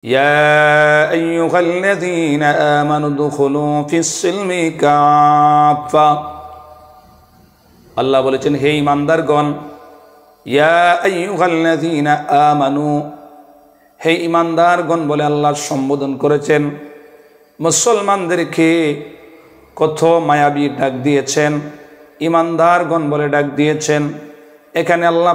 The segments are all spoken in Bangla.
يا أيها الذين آمنوا ادخلوا في السلم كافة আল্লাহ বলেছেন হে ইমানদারগণ ইয়া আইয়ুহাল্লাযীনা আমানু হে ইমানদারগণ বলে আল্লাহ সম্বোধন করেছেন মুসলমানদেরকে কত মায়াবী ডাক দিয়েছেন ইমানদারগণ বলে ডাক দিয়েছেন এখানে আল্লাহ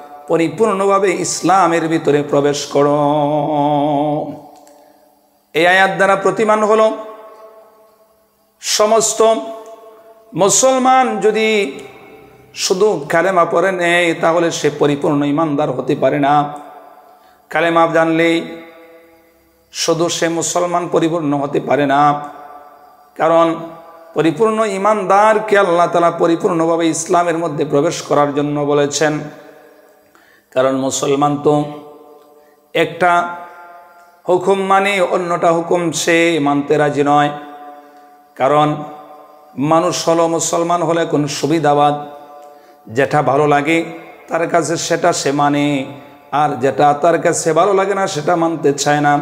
পরিপূর্ণভাবে ইসলামের ভিতরে প্রবেশ করো এই আয়াত দ্বারা প্রতিমান হল সমস্ত মুসলমান যদি শুধু কালেমা পরে নেয় তাহলে সে পরিপূর্ণ ইমানদার হতে পারে না কালেমা জানলেই শুধু সে মুসলমান পরিপূর্ণ হতে পারে না কারণ পরিপূর্ণ ইমানদারকে আল্লাহ তালা পরিপূর্ণভাবে ইসলামের মধ্যে প্রবেশ করার জন্য বলেছেন কারণ মুসলমান তো একটা হুকুম মানে অন্যটা হুকুম সে মানতে রাজি নয় কারণ মানুষ হলো মুসলমান হলে কোন সুবিধাবাদ যেটা ভালো লাগে তার কাছে সেটা সে মানে আর যেটা তার কাছে ভালো লাগে না সেটা মানতে চায় না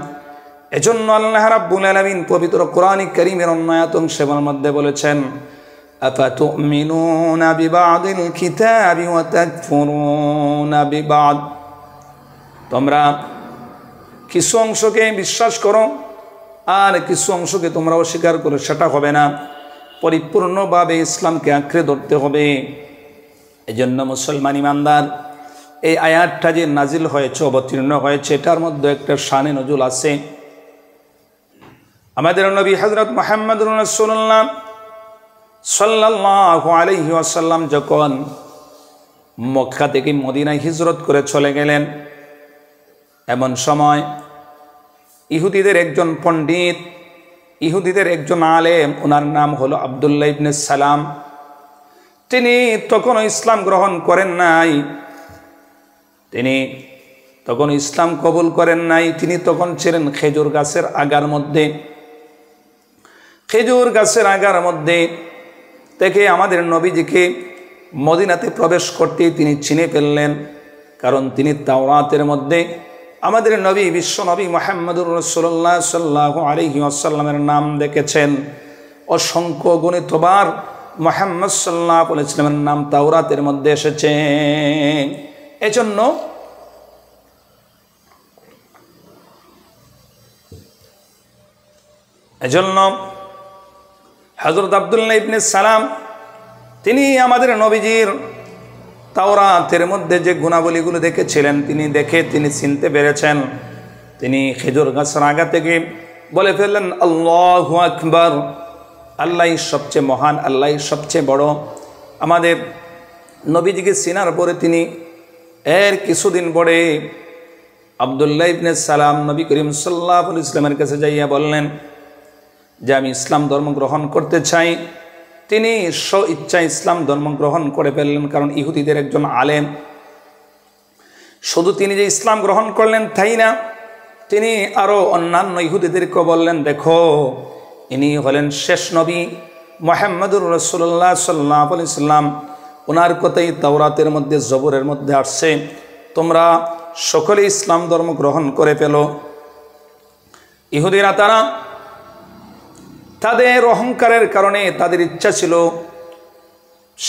এজন্য আল্লাহ রাব্বুল আলামিন পবিত্র কোরআনিক করিমের অন্যায়তং সেবার মধ্যে বলেছেন أفتؤمنون ببعض الكتاب وتكفرون ببعض তোমরা কিছু অংশকে বিশ্বাস করো আর কিছু অংশকে তোমরা অস্বীকার করো সেটা হবে না পরিপূর্ণভাবে ইসলামকে আঁকড়ে ধরতে হবে এই জন্য মুসলমান ইমানদার এই আয়াতটা যে নাজিল হয়েছে অবতীর্ণ হয়েছে এটার মধ্যে একটা শানে নজুল আছে আমাদের নবী হজরত মোহাম্মদ রসুল্লাহ সাল্লাহ আলহি আসাল্লাম যখন মক্কা থেকে মদিনায় হিজরত করে চলে গেলেন এমন সময় ইহুদিদের একজন পণ্ডিত ইহুদিদের একজন আলেম ওনার নাম হলো আবদুল্লা ইবনে সালাম তিনি তখনও ইসলাম গ্রহণ করেন নাই তিনি তখন ইসলাম কবুল করেন নাই তিনি তখন ছিলেন খেজুর গাছের আগার মধ্যে খেজুর গাছের আগার মধ্যে থেকে আমাদের নবীজিকে মদিনাতে প্রবেশ করতে তিনি চিনে ফেললেন কারণ তিনি তাওরাতের মধ্যে আমাদের নবী বিশ্ব নবী মোহাম্মদুর রসোল্লা সাল্লাহ আলহি আসাল্লামের নাম দেখেছেন অসংখ্য গণিতবার মোহাম্মদ সাল্লাহ ইসলামের নাম তাওরাতের মধ্যে এসেছে এজন্য এজন্য হজরত আবদুল্লাহ ইবনে সালাম তিনি আমাদের নবীজির তাওরাতের মধ্যে যে গুণাবলীগুলো দেখেছিলেন তিনি দেখে তিনি চিনতে পেরেছেন তিনি খেজুর গাছের আগা থেকে বলে ফেললেন আল্লাহ আকবর আল্লাহ সবচেয়ে মহান আল্লাহ সবচেয়ে বড় আমাদের নবীজিকে চিনার পরে তিনি এর কিছুদিন পরে আবদুল্লাহ ইবনে সালাম নবী করিম সাল্লাহ ইসলামের কাছে যাইয়া বললেন যে আমি ইসলাম ধর্ম গ্রহণ করতে চাই তিনি স্ব ইচ্ছা ইসলাম ধর্ম গ্রহণ করে ফেললেন কারণ ইহুদিদের একজন আলেম শুধু তিনি যে ইসলাম গ্রহণ করলেন তাই না তিনি আরও অন্যান্য ইহুদিদেরকে বললেন দেখো ইনি হলেন শেষ নবী মোহাম্মদুর রসুল্লাহ সাল্লাহ ইসলাম ওনার কথাই তাওরাতের মধ্যে জবরের মধ্যে আসছে তোমরা সকলে ইসলাম ধর্ম গ্রহণ করে ফেলো ইহুদিরা তারা তাদের অহংকারের কারণে তাদের ইচ্ছা ছিল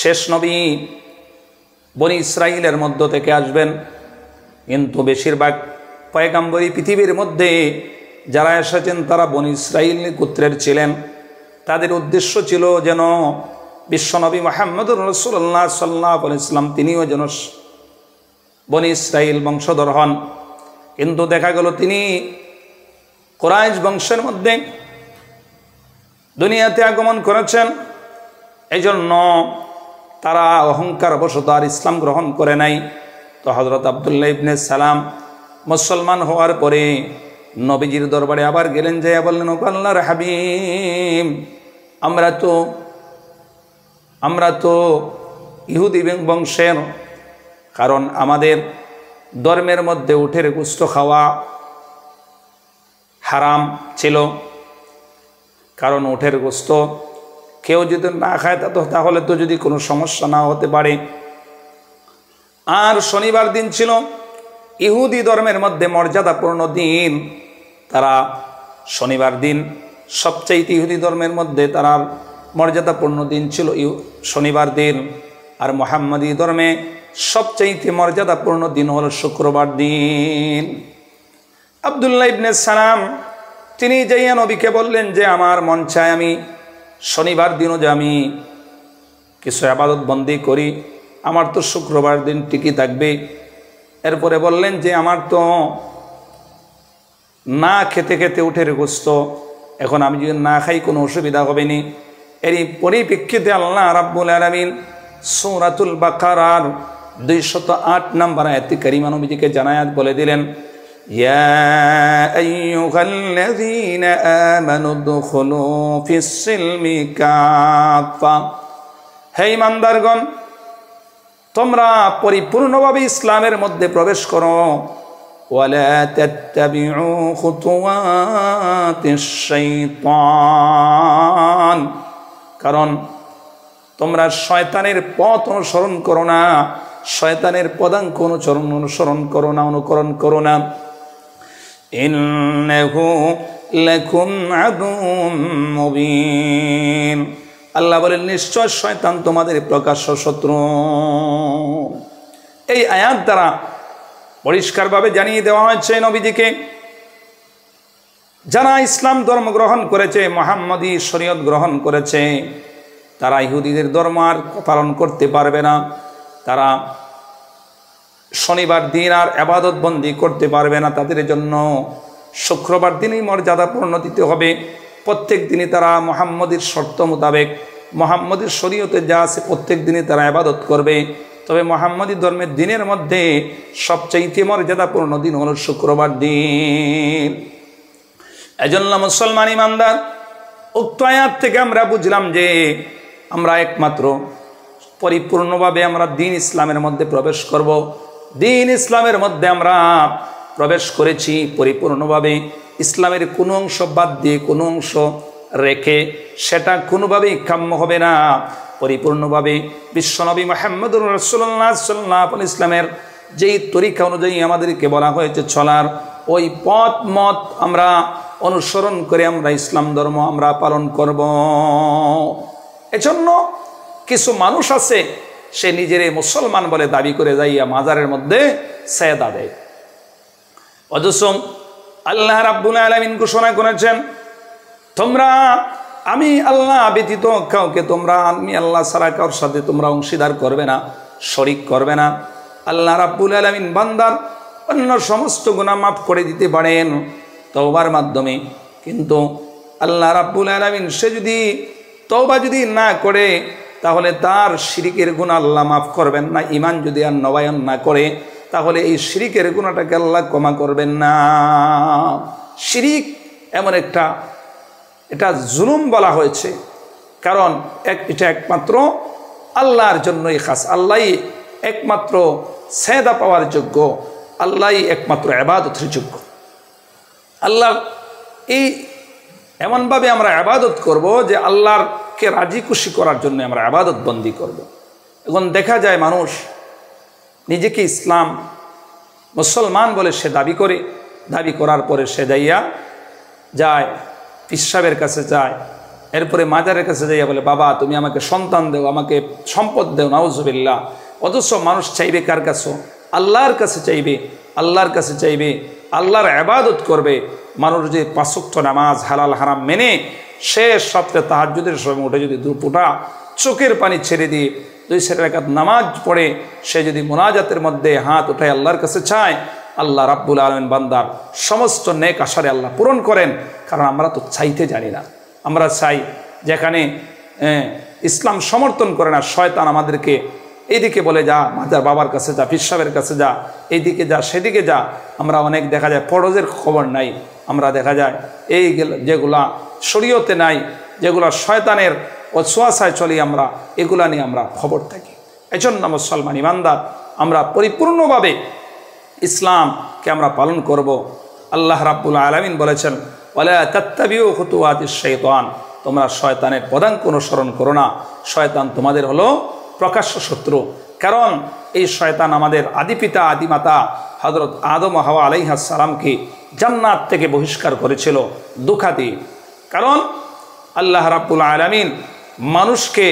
শেষ নবী বনি ইসরাহলের মধ্য থেকে আসবেন কিন্তু বেশিরভাগ পয়গাম্বরি পৃথিবীর মধ্যে যারা এসেছেন তারা বনি ইসরাহল গোত্রের ছিলেন তাদের উদ্দেশ্য ছিল যেন বিশ্বনবী মাহমুদ রসুল্লাহ সাল্লাহ ইসলাম তিনিও যেন বনি ইসরাহল বংশধর হন কিন্তু দেখা গেল তিনি কোরআজ বংশের মধ্যে দুনিয়াতে আগমন করেছেন এই জন্য তারা অহংকার বশত আর ইসলাম গ্রহণ করে নাই তো হজরত আবদুল্লাহ ইবনে সালাম মুসলমান হওয়ার পরে নবীজির দরবারে আবার গেলেন যাইয়া বললেন আল্লাহর হাবিম আমরা তো আমরা তো ইহুদি বংশের কারণ আমাদের ধর্মের মধ্যে উঠের গুস্ত খাওয়া হারাম ছিল কারণ ওঠের গোস্ত কেউ যদি না খায় তা তো তাহলে তো যদি কোনো সমস্যা না হতে পারে আর শনিবার দিন ছিল ইহুদি ধর্মের মধ্যে মর্যাদাপূর্ণ দিন তারা শনিবার দিন সবচেয়ে ইহুদি ধর্মের মধ্যে তারা মর্যাদাপূর্ণ দিন ছিল শনিবার দিন আর মোহাম্মদী ধর্মে সবচেয়ে মর্যাদাপূর্ণ দিন হল শুক্রবার দিন আবদুল্লাহ ইবনে সালাম তিনি যাইয়া নবীকে বললেন যে আমার মন চায় আমি শনিবার দিনও যে আমি কিছু আবাদত বন্দি করি আমার তো শুক্রবার দিন টিকি থাকবে এরপরে বললেন যে আমার তো না খেতে খেতে উঠে গোস্ত এখন আমি যদি না খাই কোনো অসুবিধা হবে নি এরই পরিপ্রেক্ষিতে আল্লাহ রাব্বুল আলমিন সৌরাতুল বাকার আর দুইশত আট নম্বর আয়াতি মানবীজিকে জানায়াত বলে দিলেন يا أيها الذين آمنوا ادخلوا في السلم كافة হে ইমানদারগণ তোমরা পরিপূর্ণভাবে ইসলামের মধ্যে প্রবেশ করো ولا تتبعوا خطوات الشيطان কারণ তোমরা শয়তানের পথ অনুসরণ করো না শয়তানের পদাঙ্ক অনুসরণ অনুসরণ করো না অনুকরণ করো না ইন্নহু লেখুম আদুম মুবিন আল্লাহ বলেন নিশ্চয় শয়তান তোমাদের প্রকাশ্য শত্রু এই আয়াত দ্বারা পরিষ্কারভাবে জানিয়ে দেওয়া হয়েছে নবীজিকে যারা ইসলাম ধর্ম গ্রহণ করেছে মোহাম্মদী শরীয়ত গ্রহণ করেছে তারা ইহুদিদের ধর্ম আর পালন করতে পারবে না তারা শনিবার দিন আর আবাদত বন্দি করতে পারবে না তাদের জন্য শুক্রবার দিনই মর্যাদা পূর্ণ দিতে হবে প্রত্যেক দিনই তারা মোহাম্মদের শর্ত মোতাবেক মোহাম্মদের শরীয়তে যা আছে প্রত্যেক দিনই তারা আবাদত করবে তবে মোহাম্মদী ধর্মের দিনের মধ্যে সবচেয়ে মর্যাদাপূর্ণ দিন হল শুক্রবার দিন এজন্য মুসলমান ইমানদার উক্ত আয়াত থেকে আমরা বুঝলাম যে আমরা একমাত্র পরিপূর্ণভাবে আমরা দিন ইসলামের মধ্যে প্রবেশ করব। দিন ইসলামের মধ্যে আমরা প্রবেশ করেছি পরিপূর্ণভাবে ইসলামের কোনো অংশ বাদ দিয়ে কোনো অংশ রেখে সেটা কোনোভাবেই কাম্য হবে না পরিপূর্ণভাবে বিশ্বনবী মাহমুদুর রসোল্লা সাল্লাহ ইসলামের যেই তরিকা অনুযায়ী আমাদেরকে বলা হয়েছে চলার ওই পথ মত আমরা অনুসরণ করে আমরা ইসলাম ধর্ম আমরা পালন করব এজন্য কিছু মানুষ আছে সে নিজের মুসলমান বলে দাবি করে যাইয়া মাজারের মধ্যে সেদা দেয় অজস্রম আল্লাহ রাব্বুল আলমিন ঘোষণা করেছেন তোমরা আমি আল্লাহ ব্যতীত কাউকে তোমরা আমি আল্লাহ সারা কারোর সাথে তোমরা অংশীদার করবে না শরিক করবে না আল্লাহ রাব্বুল আলমিন বান্দার অন্য সমস্ত গুণা মাফ করে দিতে পারেন তওবার মাধ্যমে কিন্তু আল্লাহ রাব্বুল আলমিন সে যদি তওবা যদি না করে তাহলে তার শিরিকের গুণ আল্লাহ মাফ করবেন না ইমান যদি আর নবায়ন না করে তাহলে এই শিরিকের গুণাটাকে আল্লাহ ক্ষমা করবেন না শিরিক এমন একটা এটা জুলুম বলা হয়েছে কারণ এক এটা একমাত্র আল্লাহর জন্যই খাস আল্লাহ একমাত্র সেদা পাওয়ার যোগ্য আল্লাহ একমাত্র আবাদতের যোগ্য আল্লাহ এই এমনভাবে আমরা আবাদত করব যে আল্লাহর আল্লাহকে রাজি খুশি করার জন্য আমরা আবাদত বন্দি করব। এখন দেখা যায় মানুষ নিজেকে ইসলাম মুসলমান বলে সে দাবি করে দাবি করার পরে সে যাইয়া যায় পিসাবের কাছে যায় এরপরে মাজারের কাছে যাইয়া বলে বাবা তুমি আমাকে সন্তান দেও আমাকে সম্পদ দেও নাউজবিল্লা অথচ মানুষ চাইবে কার কাছে আল্লাহর কাছে চাইবে আল্লাহর কাছে চাইবে আল্লাহর আবাদত করবে মানুষ যে পাঁচক্ত নামাজ হালাল হারাম মেনে শেষ সপ্তাহে তাহাজুদের সময় উঠে যদি দুপুটা চোখের পানি ছেড়ে দিয়ে দুই সেটা একাত নামাজ পড়ে সে যদি মোনাজাতের মধ্যে হাত উঠে আল্লাহর কাছে চায় আল্লাহ রাব্বুল আলমিন বান্দার সমস্ত নেক আসারে আল্লাহ পূরণ করেন কারণ আমরা তো চাইতে জানি না আমরা চাই যেখানে ইসলাম সমর্থন করে না শয়তান আমাদেরকে এইদিকে বলে যা মাজার বাবার কাছে যা পিসাবের কাছে যা এইদিকে যা সেদিকে যা আমরা অনেক দেখা যায় ফরজের খবর নাই আমরা দেখা যায় এই যেগুলা শরীয়তে নাই যেগুলো শয়তানের অছোয়াশায় চলি আমরা এগুলা নিয়ে আমরা খবর থাকি এজন্য মুসলমান ইমানদার আমরা পরিপূর্ণভাবে ইসলামকে আমরা পালন করব আল্লাহ রাব্বুল আলমিন বলেছেন ওলাতাত্তাবিও হতুয়াতি শৈতান তোমরা শয়তানের পদাঙ্ক অনুসরণ করো না শয়তান তোমাদের হলো প্রকাশ্য শত্রু কারণ এই শয়তান আমাদের আদি পিতা আদিমাতা হজরত আদম হাওয়া আলাইহাসালামকে জান্নাত থেকে বহিষ্কার করেছিল দুখাতি কারণ আল্লাহ রাব্বুল আলমিন মানুষকে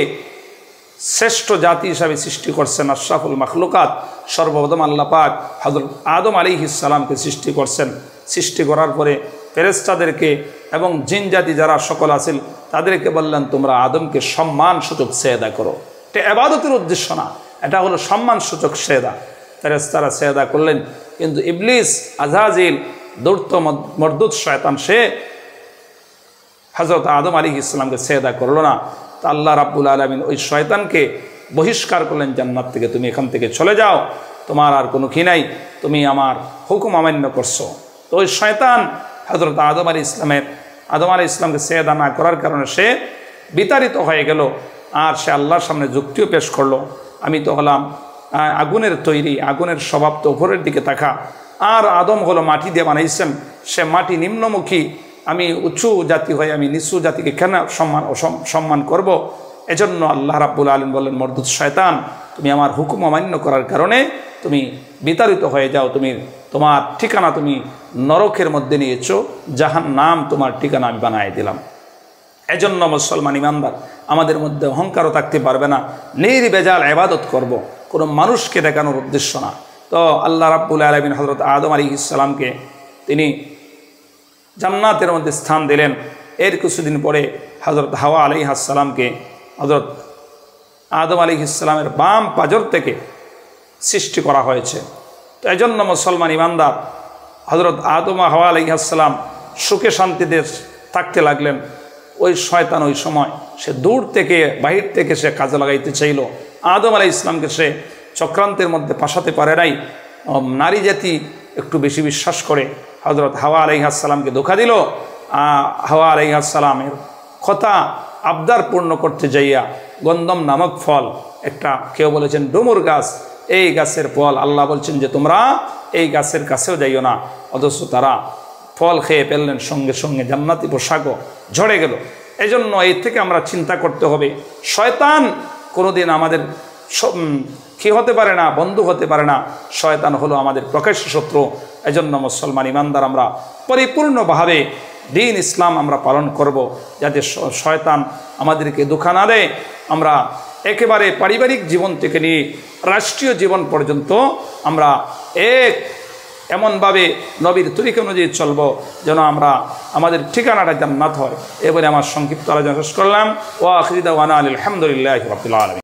শ্রেষ্ঠ জাতি হিসাবে সৃষ্টি করছেন আশরাফুল মখলুকাত সর্বপ্রথম আল্লাহ পাক হাজর আদম আলী ইসালামকে সৃষ্টি করছেন সৃষ্টি করার পরে ফেরেস্তাদেরকে এবং জিন জাতি যারা সকল আছেন তাদেরকে বললেন তোমরা আদমকে সম্মান সূচক সেদা করো এটা আবাদতের উদ্দেশ্য না এটা হলো সম্মান সূচক সেদা ফেরেস্তারা সেদা করলেন কিন্তু ইবলিস আজাজিল দৌর্ত মর্দুৎ শয়তান সে হজরত আদম আলী ইসলামকে সেদা করলো না তা আল্লাহ রাব্বুল আলমিন ওই শয়তানকে বহিষ্কার করলেন জান্নাত থেকে তুমি এখান থেকে চলে যাও তোমার আর কোনো কি নাই তুমি আমার হুকুম অমান্য করছো তো ওই শয়তান হজরত আদম আলী ইসলামের আদম আলী ইসলামকে সেদা না করার কারণে সে বিতাড়িত হয়ে গেল আর সে আল্লাহর সামনে যুক্তিও পেশ করলো আমি তো হলাম আগুনের তৈরি আগুনের স্বভাব তো উপরের দিকে তাকা আর আদম হলো মাটি দিয়ে বানাইছেন সে মাটি নিম্নমুখী আমি উঁচু জাতি হয়ে আমি নিচু জাতিকে কেন সম্মান সম্মান করব। এজন্য আল্লাহ রাব্বুল আলম বললেন মরদুদ শয়তান তুমি আমার হুকুম অমান্য করার কারণে তুমি বিতাড়িত হয়ে যাও তুমি তোমার ঠিকানা তুমি নরকের মধ্যে নিয়েছো যাহার নাম তোমার ঠিকানা আমি বানাই দিলাম এজন্য মুসলমান ইমানদার আমাদের মধ্যে অহংকারও থাকতে পারবে না নির্বেজাল এবাদত করব। কোনো মানুষকে দেখানোর উদ্দেশ্য না তো আল্লাহ রাব্বুল আলমিন হজরত আদম আলী ইসলামকে তিনি জান্নাতের মধ্যে স্থান দিলেন এর কিছুদিন পরে হজরত হাওয়া আলি হাসালামকে হজরত আদম আলী ইসলামের বাম পাজর থেকে সৃষ্টি করা হয়েছে তো এজন্য মুসলমান ইমানদার হজরত আদম হাওয়া আলী হাসালাম সুখে শান্তিতে থাকতে লাগলেন ওই শয়তান ওই সময় সে দূর থেকে বাহির থেকে সে কাজে লাগাইতে চাইল আদম আলী ইসলামকে সে চক্রান্তের মধ্যে পাশাতে পারে নাই নারী জাতি একটু বেশি বিশ্বাস করে হজরত হাওয়া আলহিহাসাল্লামকে ধোকা দিল হাওয়া আলহিহাসাল্লামের কথা আবদার পূর্ণ করতে যাইয়া গন্দম নামক ফল একটা কেউ বলেছেন ডুমুর গাছ এই গাছের ফল আল্লাহ বলছেন যে তোমরা এই গাছের কাছেও যাইও না অথচ তারা ফল খেয়ে ফেললেন সঙ্গে সঙ্গে জান্নাতি পোশাকও ঝরে গেল এজন্য এর থেকে আমরা চিন্তা করতে হবে শয়তান কোনোদিন আমাদের কে হতে পারে না বন্ধু হতে পারে না শয়তান হলো আমাদের প্রকাশ্য শত্রু এজন্য মুসলমান ইমানদার আমরা পরিপূর্ণভাবে দিন ইসলাম আমরা পালন করব যাতে শয়তান আমাদেরকে দুঃখা না দেয় আমরা একেবারে পারিবারিক জীবন থেকে নিয়ে রাষ্ট্রীয় জীবন পর্যন্ত আমরা এক এমনভাবে নবীর তরিকা অনুযায়ী চলব যেন আমরা আমাদের ঠিকানাটা জান্নাত হয় এবারে আমার সংক্ষিপ্ত আলোচনা শেষ করলাম ও আখরিদা ওয়ানা আলহামদুলিল্লাহ রবিল